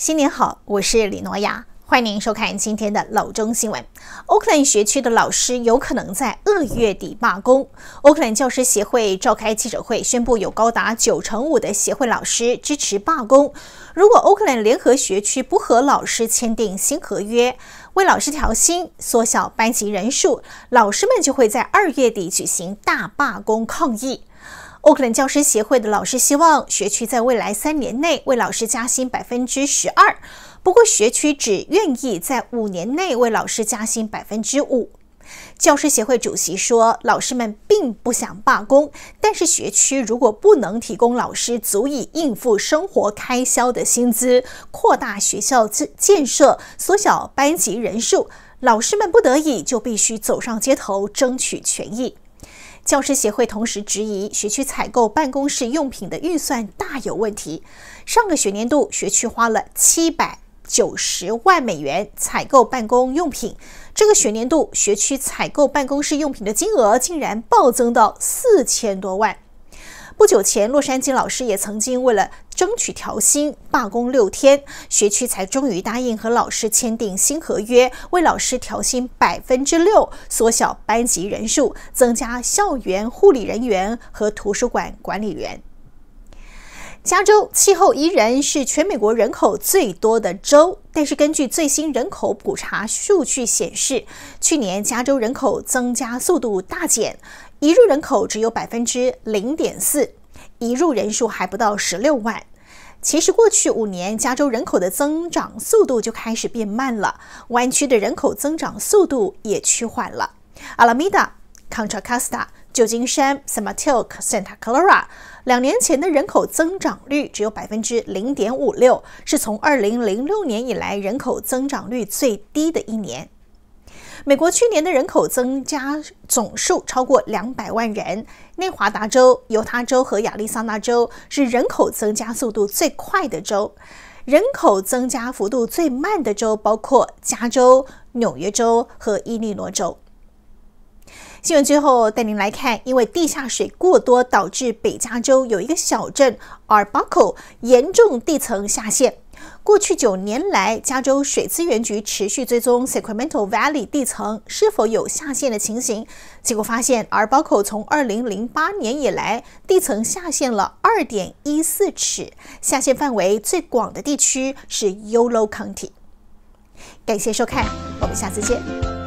新年好，我是李诺雅，欢迎您收看今天的老中新闻。a 克兰学区的老师有可能在二月底罢工。a 克兰教师协会召开记者会，宣布有高达九成五的协会老师支持罢工。如果 a 克兰联合学区不和老师签订新合约，为老师调薪、缩小班级人数，老师们就会在二月底举行大罢工抗议。奥克兰教师协会的老师希望学区在未来三年内为老师加薪百分之十二，不过学区只愿意在五年内为老师加薪百分之五。教师协会主席说：“老师们并不想罢工，但是学区如果不能提供老师足以应付生活开销的薪资，扩大学校建建设，缩小班级人数，老师们不得已就必须走上街头争取权益。”教师协会同时质疑，学区采购办公室用品的预算大有问题。上个学年度，学区花了七百九十万美元采购办公用品，这个学年度学区采购办公室用品的金额竟然暴增到四千多万。不久前，洛杉矶老师也曾经为了。争取调薪，罢工六天，学区才终于答应和老师签订新合约，为老师调薪百分之六，缩小班级人数，增加校园护理人员和图书馆管理员。加州气候依然是全美国人口最多的州，但是根据最新人口普查数据显示，去年加州人口增加速度大减，移入人口只有百分之零点四，移入人数还不到十六万。其实，过去五年，加州人口的增长速度就开始变慢了，湾区的人口增长速度也趋缓了。Alameda、Contra Costa、旧金山、San Santa Mateo Clara，两年前的人口增长率只有百分之零点五六，是从二零零六年以来人口增长率最低的一年。美国去年的人口增加总数超过两百万人。内华达州、犹他州和亚利桑那州是人口增加速度最快的州，人口增加幅度最慢的州包括加州、纽约州和伊利诺州。新闻最后带您来看，因为地下水过多导致北加州有一个小镇 Arbuckle 严重地层下陷。过去九年来，加州水资源局持续追踪 Sacramento Valley 地层是否有下陷的情形，结果发现，而包括从2008年以来，地层下陷了2.14尺。下陷范围最广的地区是 Yolo County。感谢收看，我们下次见。